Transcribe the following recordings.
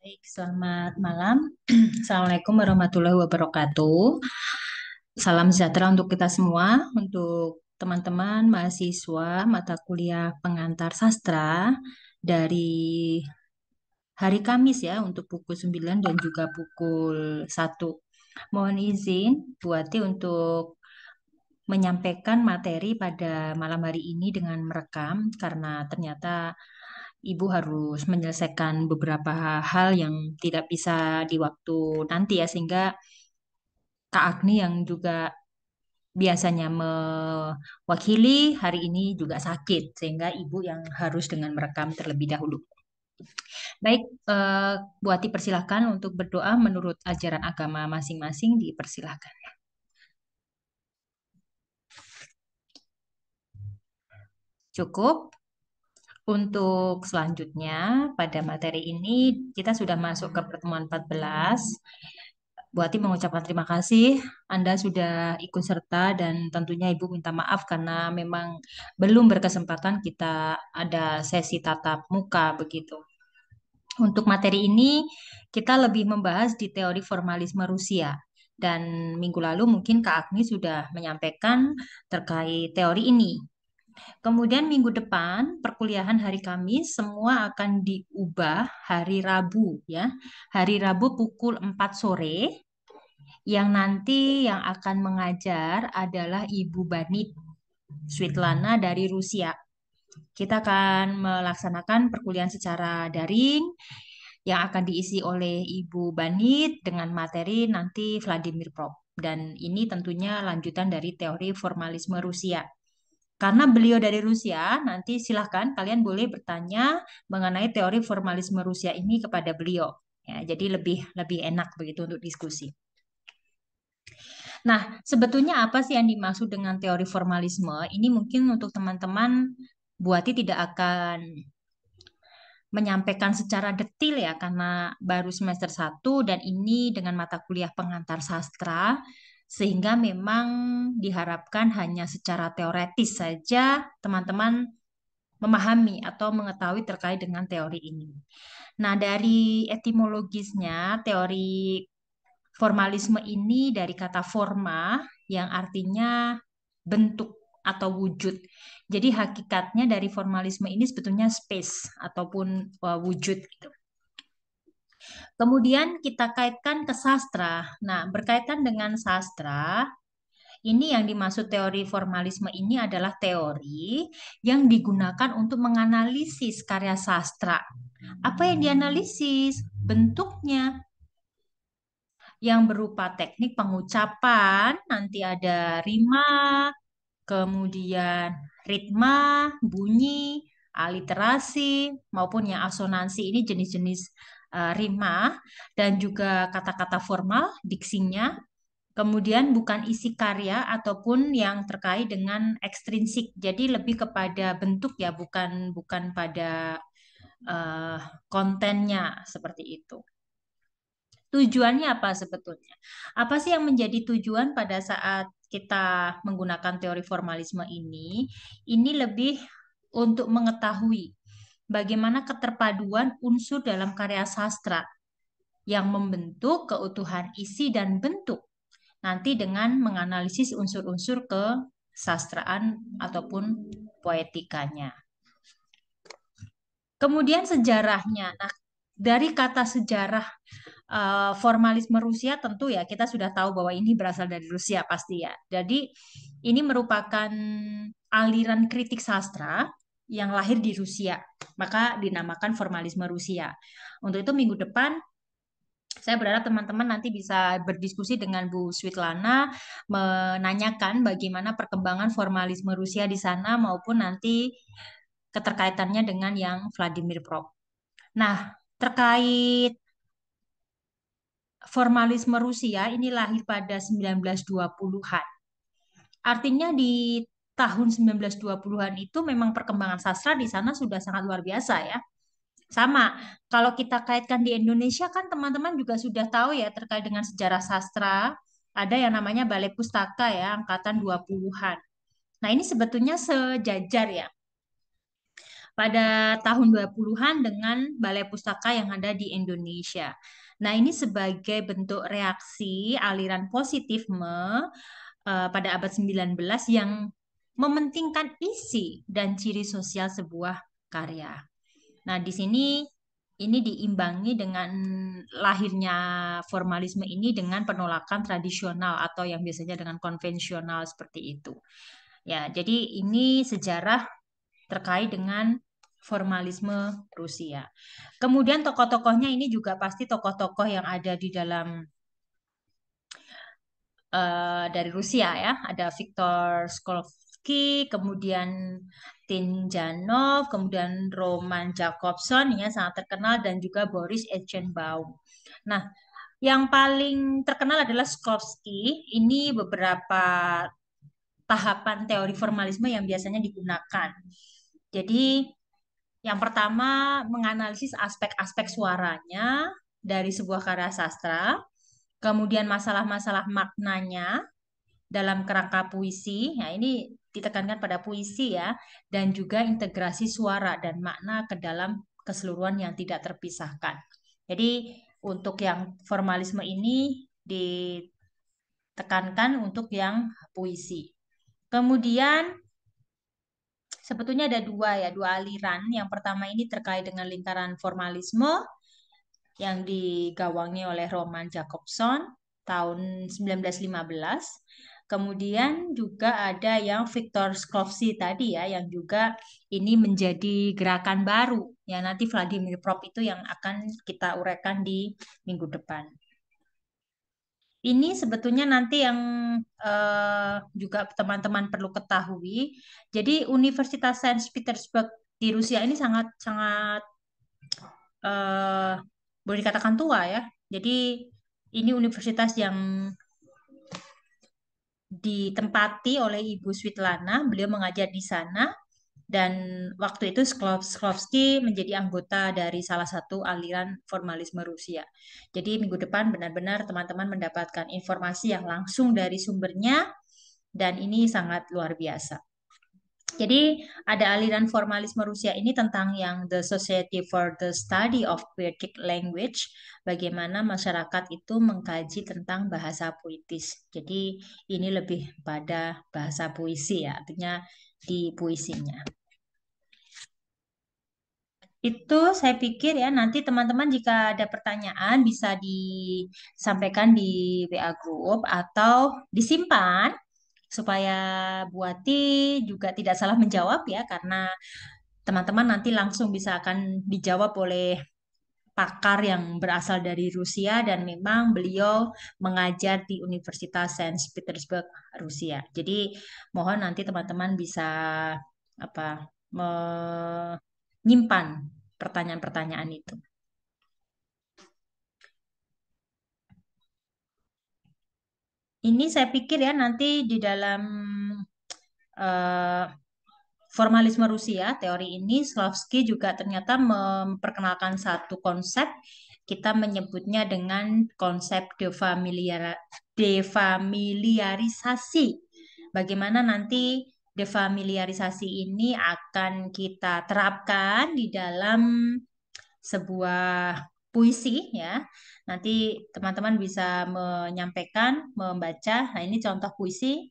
Baik, selamat malam. Assalamualaikum warahmatullahi wabarakatuh. Salam sejahtera untuk kita semua, untuk teman-teman mahasiswa mata kuliah pengantar sastra dari hari Kamis ya untuk pukul 9 dan juga pukul 1. Mohon izin Buati untuk menyampaikan materi pada malam hari ini dengan merekam karena ternyata Ibu harus menyelesaikan beberapa hal yang tidak bisa di waktu nanti ya sehingga Kak Agni yang juga biasanya mewakili hari ini juga sakit sehingga ibu yang harus dengan merekam terlebih dahulu. Baik, eh, Bu Ati persilahkan untuk berdoa menurut ajaran agama masing-masing dipersilahkan. Cukup? Untuk selanjutnya, pada materi ini kita sudah masuk ke pertemuan 14. Buati mengucapkan terima kasih Anda sudah ikut serta dan tentunya Ibu minta maaf karena memang belum berkesempatan kita ada sesi tatap muka begitu. Untuk materi ini kita lebih membahas di teori formalisme Rusia dan minggu lalu mungkin Kak Agni sudah menyampaikan terkait teori ini. Kemudian minggu depan perkuliahan hari Kamis semua akan diubah hari Rabu ya. Hari Rabu pukul 4 sore yang nanti yang akan mengajar adalah Ibu Banit Switlana dari Rusia. Kita akan melaksanakan perkuliahan secara daring yang akan diisi oleh Ibu Banit dengan materi nanti Vladimir Prop. Dan ini tentunya lanjutan dari teori formalisme Rusia. Karena beliau dari Rusia, nanti silahkan kalian boleh bertanya mengenai teori formalisme Rusia ini kepada beliau. Ya, jadi lebih lebih enak begitu untuk diskusi. Nah, sebetulnya apa sih yang dimaksud dengan teori formalisme? Ini mungkin untuk teman-teman Buati tidak akan menyampaikan secara detil ya karena baru semester 1 dan ini dengan mata kuliah pengantar sastra sehingga memang diharapkan hanya secara teoretis saja teman-teman memahami atau mengetahui terkait dengan teori ini. Nah, dari etimologisnya, teori formalisme ini dari kata forma yang artinya bentuk atau wujud. Jadi hakikatnya dari formalisme ini sebetulnya space ataupun e, wujud gitu. Kemudian kita kaitkan ke sastra. Nah, berkaitan dengan sastra, ini yang dimaksud teori formalisme ini adalah teori yang digunakan untuk menganalisis karya sastra. Apa yang dianalisis? Bentuknya yang berupa teknik pengucapan, nanti ada rima, kemudian ritma, bunyi, aliterasi maupun yang asonansi ini jenis-jenis uh, rima dan juga kata-kata formal diksinya kemudian bukan isi karya ataupun yang terkait dengan ekstrinsik jadi lebih kepada bentuk ya bukan bukan pada uh, kontennya seperti itu tujuannya apa sebetulnya apa sih yang menjadi tujuan pada saat kita menggunakan teori formalisme ini ini lebih untuk mengetahui bagaimana keterpaduan unsur dalam karya sastra yang membentuk keutuhan isi dan bentuk nanti dengan menganalisis unsur-unsur ke sastraan ataupun poetikanya. Kemudian sejarahnya. Nah, dari kata sejarah eh, formalisme Rusia tentu ya kita sudah tahu bahwa ini berasal dari Rusia pasti ya. Jadi ini merupakan aliran kritik sastra yang lahir di Rusia. Maka dinamakan formalisme Rusia. Untuk itu minggu depan saya berharap teman-teman nanti bisa berdiskusi dengan Bu Switlana menanyakan bagaimana perkembangan formalisme Rusia di sana maupun nanti keterkaitannya dengan yang Vladimir Prok. Nah, terkait formalisme Rusia ini lahir pada 1920-an. Artinya di tahun 1920-an itu memang perkembangan sastra di sana sudah sangat luar biasa ya. Sama, kalau kita kaitkan di Indonesia kan teman-teman juga sudah tahu ya terkait dengan sejarah sastra, ada yang namanya Balai Pustaka ya, angkatan 20-an. Nah ini sebetulnya sejajar ya, pada tahun 20-an dengan Balai Pustaka yang ada di Indonesia. Nah, ini sebagai bentuk reaksi aliran positif me, eh, pada abad 19 yang mementingkan isi dan ciri sosial sebuah karya. Nah, di sini ini diimbangi dengan lahirnya formalisme ini dengan penolakan tradisional atau yang biasanya dengan konvensional seperti itu. Ya, jadi ini sejarah terkait dengan formalisme Rusia. Kemudian tokoh-tokohnya ini juga pasti tokoh-tokoh yang ada di dalam uh, dari Rusia ya, ada Viktor Skolov. Kowalski, kemudian Tinjanov, kemudian Roman Jakobson yang sangat terkenal dan juga Boris Echenbaum. Nah, yang paling terkenal adalah Skolsky. Ini beberapa tahapan teori formalisme yang biasanya digunakan. Jadi yang pertama menganalisis aspek-aspek suaranya dari sebuah karya sastra, kemudian masalah-masalah maknanya dalam kerangka puisi. Nah, ini ditekankan pada puisi ya dan juga integrasi suara dan makna ke dalam keseluruhan yang tidak terpisahkan. Jadi untuk yang formalisme ini ditekankan untuk yang puisi. Kemudian sebetulnya ada dua ya, dua aliran. Yang pertama ini terkait dengan lingkaran formalisme yang digawangi oleh Roman Jacobson tahun 1915 Kemudian juga ada yang Victor Sklovsi tadi ya, yang juga ini menjadi gerakan baru. Ya nanti Vladimir Prop itu yang akan kita uraikan di minggu depan. Ini sebetulnya nanti yang eh, juga teman-teman perlu ketahui. Jadi Universitas Saint Petersburg di Rusia ini sangat sangat eh, boleh dikatakan tua ya. Jadi ini universitas yang ditempati oleh Ibu Switlana, beliau mengajar di sana dan waktu itu Sklovsky menjadi anggota dari salah satu aliran formalisme Rusia. Jadi minggu depan benar-benar teman-teman mendapatkan informasi yang langsung dari sumbernya dan ini sangat luar biasa. Jadi ada aliran formalisme Rusia ini tentang yang the Society for the Study of Poetic Language, bagaimana masyarakat itu mengkaji tentang bahasa puitis. Jadi ini lebih pada bahasa puisi ya, artinya di puisinya. Itu saya pikir ya nanti teman-teman jika ada pertanyaan bisa disampaikan di WA group atau disimpan supaya buati juga tidak salah menjawab ya karena teman-teman nanti langsung bisa akan dijawab oleh pakar yang berasal dari Rusia dan memang beliau mengajar di Universitas Saint Petersburg Rusia. Jadi mohon nanti teman-teman bisa apa menyimpan pertanyaan-pertanyaan itu. Ini saya pikir ya nanti di dalam uh, formalisme Rusia, teori ini Slavsky juga ternyata memperkenalkan satu konsep kita menyebutnya dengan konsep defamiliar defamiliarisasi. Bagaimana nanti defamiliarisasi ini akan kita terapkan di dalam sebuah puisi ya. Nanti teman-teman bisa menyampaikan, membaca. Nah, ini contoh puisi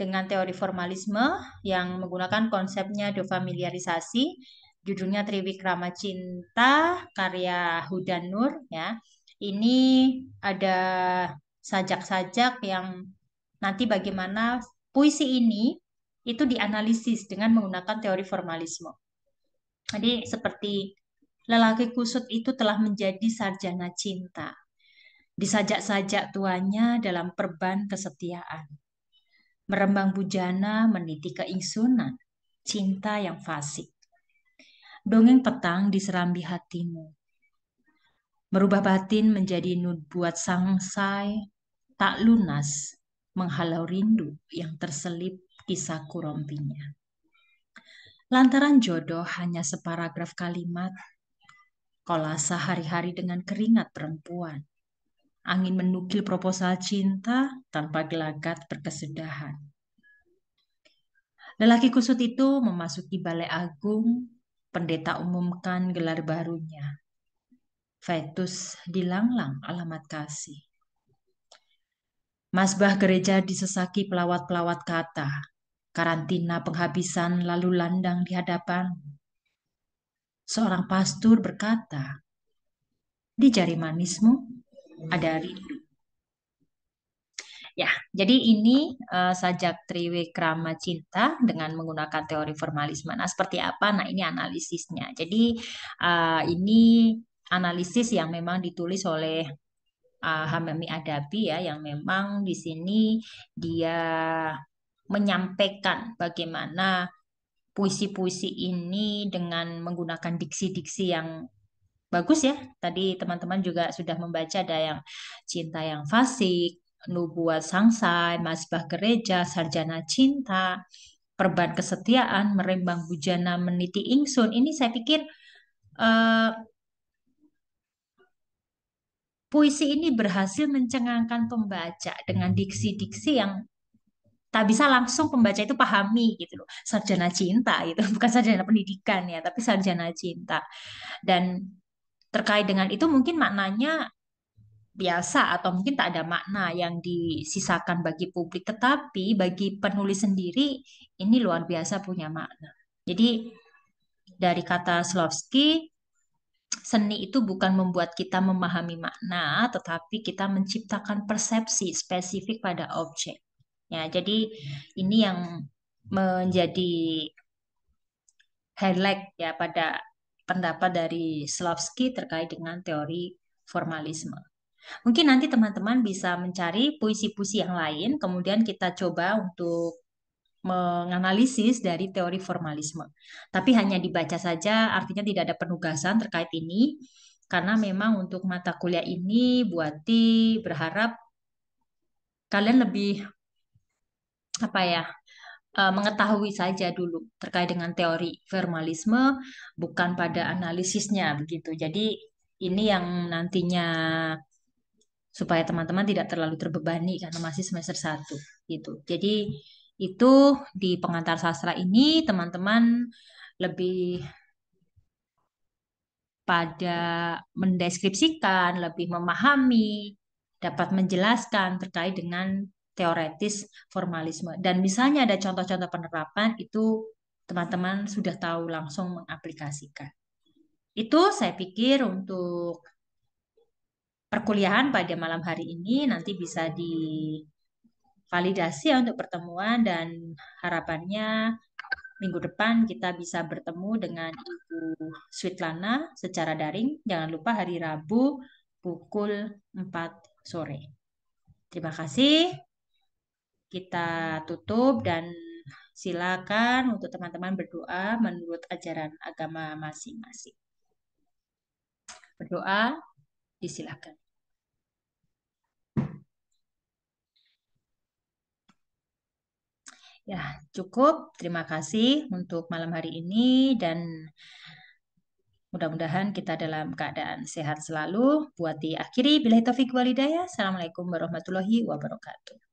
dengan teori formalisme yang menggunakan konsepnya dofamiliarisasi. Judulnya Triwikrama Cinta karya Hudan Nur ya. Ini ada sajak-sajak yang nanti bagaimana puisi ini itu dianalisis dengan menggunakan teori formalisme. Jadi seperti lelaki kusut itu telah menjadi sarjana cinta. Disajak-sajak tuanya dalam perban kesetiaan. Merembang bujana meniti keingsunan, cinta yang fasik. Dongeng petang diserambi hatimu. Merubah batin menjadi buat sangsai, tak lunas, menghalau rindu yang terselip di saku Lantaran jodoh hanya separagraf kalimat, kolase hari-hari dengan keringat perempuan. Angin menukil proposal cinta tanpa gelagat berkesedahan. Lelaki kusut itu memasuki balai agung, pendeta umumkan gelar barunya. Fetus dilanglang alamat kasih. Masbah gereja disesaki pelawat-pelawat kata, karantina penghabisan lalu landang di hadapan seorang pastor berkata, di jari manismu ada rindu. Ya, jadi ini uh, sajak triwikrama cinta dengan menggunakan teori formalisme. Nah, seperti apa? Nah, ini analisisnya. Jadi uh, ini analisis yang memang ditulis oleh uh, Hamami Adabi ya, yang memang di sini dia menyampaikan bagaimana puisi-puisi ini dengan menggunakan diksi-diksi yang bagus ya. Tadi teman-teman juga sudah membaca ada yang cinta yang fasik, nubuat sangsai, masbah gereja, sarjana cinta, perban kesetiaan, merembang bujana meniti ingsun. Ini saya pikir uh, puisi ini berhasil mencengangkan pembaca dengan diksi-diksi yang tak bisa langsung pembaca itu pahami gitu loh sarjana cinta itu bukan sarjana pendidikan ya tapi sarjana cinta dan terkait dengan itu mungkin maknanya biasa atau mungkin tak ada makna yang disisakan bagi publik tetapi bagi penulis sendiri ini luar biasa punya makna jadi dari kata Slavsky seni itu bukan membuat kita memahami makna tetapi kita menciptakan persepsi spesifik pada objek Ya, jadi ini yang menjadi highlight ya pada pendapat dari Slavsky terkait dengan teori formalisme. Mungkin nanti teman-teman bisa mencari puisi-puisi yang lain, kemudian kita coba untuk menganalisis dari teori formalisme. Tapi hanya dibaca saja, artinya tidak ada penugasan terkait ini, karena memang untuk mata kuliah ini, Buati berharap kalian lebih apa ya uh, mengetahui saja dulu terkait dengan teori formalisme bukan pada analisisnya begitu. Jadi ini yang nantinya supaya teman-teman tidak terlalu terbebani karena masih semester satu gitu. Jadi itu di pengantar sastra ini teman-teman lebih pada mendeskripsikan, lebih memahami, dapat menjelaskan terkait dengan teoretis formalisme. Dan misalnya ada contoh-contoh penerapan itu teman-teman sudah tahu langsung mengaplikasikan. Itu saya pikir untuk perkuliahan pada malam hari ini nanti bisa divalidasi ya untuk pertemuan dan harapannya minggu depan kita bisa bertemu dengan Ibu Switlana secara daring. Jangan lupa hari Rabu pukul 4 sore. Terima kasih kita tutup dan silakan untuk teman-teman berdoa menurut ajaran agama masing-masing. Berdoa, disilakan. Ya, cukup. Terima kasih untuk malam hari ini dan mudah-mudahan kita dalam keadaan sehat selalu. Buati akhiri, bila walidah walidaya. Assalamualaikum warahmatullahi wabarakatuh.